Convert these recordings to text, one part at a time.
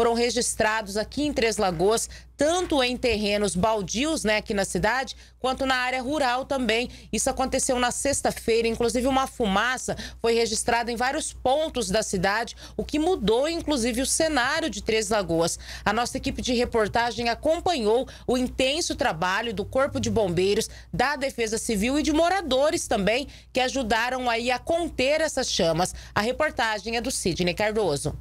foram registrados aqui em Três Lagoas, tanto em terrenos baldios, né, aqui na cidade, quanto na área rural também. Isso aconteceu na sexta-feira, inclusive uma fumaça foi registrada em vários pontos da cidade, o que mudou inclusive o cenário de Três Lagoas. A nossa equipe de reportagem acompanhou o intenso trabalho do Corpo de Bombeiros, da Defesa Civil e de moradores também que ajudaram aí a conter essas chamas. A reportagem é do Sidney Cardoso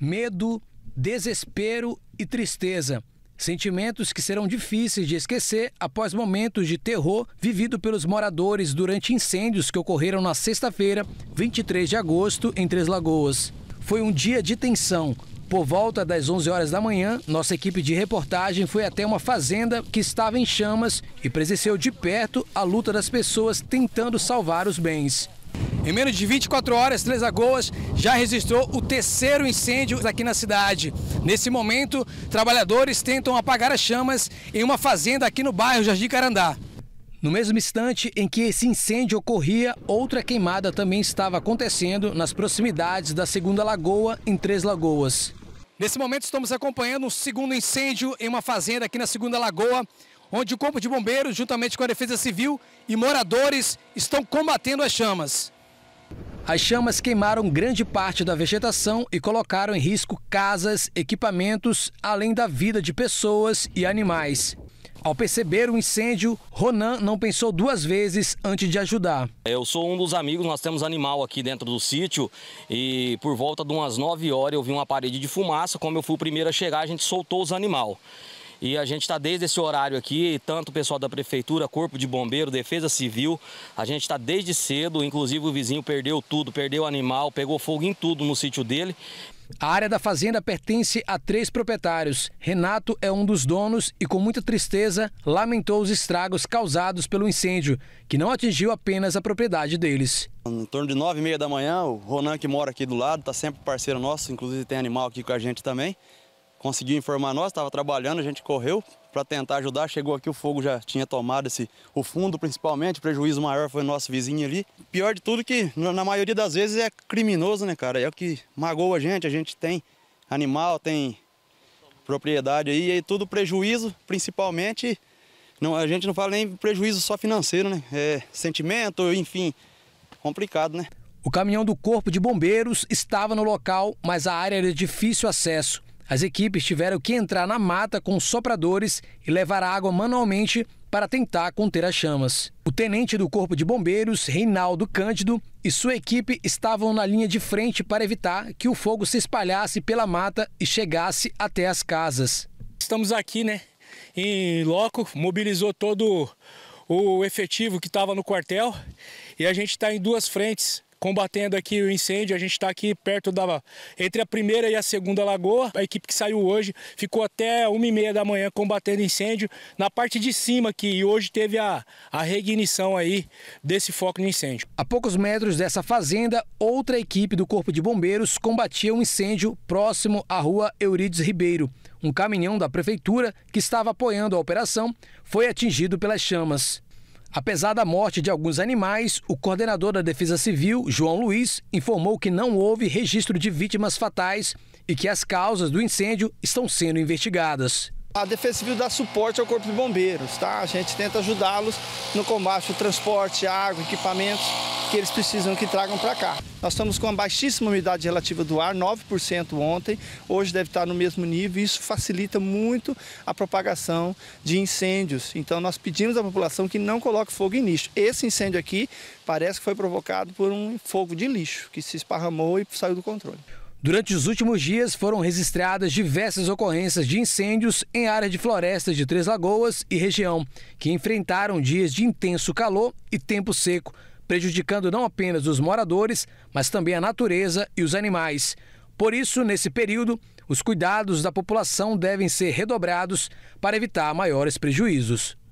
medo, desespero e tristeza. Sentimentos que serão difíceis de esquecer após momentos de terror vivido pelos moradores durante incêndios que ocorreram na sexta-feira, 23 de agosto, em Três Lagoas. Foi um dia de tensão. Por volta das 11 horas da manhã, nossa equipe de reportagem foi até uma fazenda que estava em chamas e presenciou de perto a luta das pessoas tentando salvar os bens. Em menos de 24 horas, Três Lagoas já registrou o terceiro incêndio aqui na cidade. Nesse momento, trabalhadores tentam apagar as chamas em uma fazenda aqui no bairro Jardim Carandá. No mesmo instante em que esse incêndio ocorria, outra queimada também estava acontecendo nas proximidades da Segunda Lagoa, em Três Lagoas. Nesse momento estamos acompanhando um segundo incêndio em uma fazenda aqui na Segunda Lagoa, onde o Corpo de Bombeiros, juntamente com a Defesa Civil e moradores, estão combatendo as chamas. As chamas queimaram grande parte da vegetação e colocaram em risco casas, equipamentos, além da vida de pessoas e animais. Ao perceber o incêndio, Ronan não pensou duas vezes antes de ajudar. Eu sou um dos amigos, nós temos animal aqui dentro do sítio e por volta de umas 9 horas eu vi uma parede de fumaça. Como eu fui o primeiro a chegar, a gente soltou os animais. E a gente está desde esse horário aqui, tanto o pessoal da prefeitura, corpo de bombeiro, defesa civil, a gente está desde cedo, inclusive o vizinho perdeu tudo, perdeu o animal, pegou fogo em tudo no sítio dele. A área da fazenda pertence a três proprietários. Renato é um dos donos e, com muita tristeza, lamentou os estragos causados pelo incêndio, que não atingiu apenas a propriedade deles. Em torno de nove e meia da manhã, o Ronan, que mora aqui do lado, está sempre parceiro nosso, inclusive tem animal aqui com a gente também conseguiu informar nós, estava trabalhando, a gente correu para tentar ajudar. Chegou aqui, o fogo já tinha tomado esse, o fundo principalmente, o prejuízo maior foi nosso vizinho ali. Pior de tudo que, na maioria das vezes, é criminoso, né, cara? É o que magoa a gente, a gente tem animal, tem propriedade aí, e aí tudo prejuízo, principalmente, não, a gente não fala nem prejuízo só financeiro, né? É sentimento, enfim, complicado, né? O caminhão do Corpo de Bombeiros estava no local, mas a área era de difícil acesso. As equipes tiveram que entrar na mata com sopradores e levar água manualmente para tentar conter as chamas. O tenente do Corpo de Bombeiros, Reinaldo Cândido, e sua equipe estavam na linha de frente para evitar que o fogo se espalhasse pela mata e chegasse até as casas. Estamos aqui, né? Em loco, mobilizou todo o efetivo que estava no quartel e a gente está em duas frentes combatendo aqui o incêndio. A gente está aqui perto da entre a primeira e a segunda lagoa. A equipe que saiu hoje ficou até uma e meia da manhã combatendo incêndio na parte de cima aqui. E hoje teve a, a reignição aí desse foco no incêndio. A poucos metros dessa fazenda, outra equipe do Corpo de Bombeiros combatia um incêndio próximo à rua Eurides Ribeiro. Um caminhão da prefeitura que estava apoiando a operação foi atingido pelas chamas. Apesar da morte de alguns animais, o coordenador da Defesa Civil, João Luiz, informou que não houve registro de vítimas fatais e que as causas do incêndio estão sendo investigadas. A Defesa Civil dá suporte ao Corpo de Bombeiros, tá? A gente tenta ajudá-los no combate ao transporte, água, equipamentos que eles precisam que tragam para cá. Nós estamos com uma baixíssima umidade relativa do ar, 9% ontem, hoje deve estar no mesmo nível, e isso facilita muito a propagação de incêndios. Então nós pedimos à população que não coloque fogo em lixo. Esse incêndio aqui parece que foi provocado por um fogo de lixo que se esparramou e saiu do controle. Durante os últimos dias foram registradas diversas ocorrências de incêndios em áreas de florestas de Três Lagoas e região, que enfrentaram dias de intenso calor e tempo seco prejudicando não apenas os moradores, mas também a natureza e os animais. Por isso, nesse período, os cuidados da população devem ser redobrados para evitar maiores prejuízos.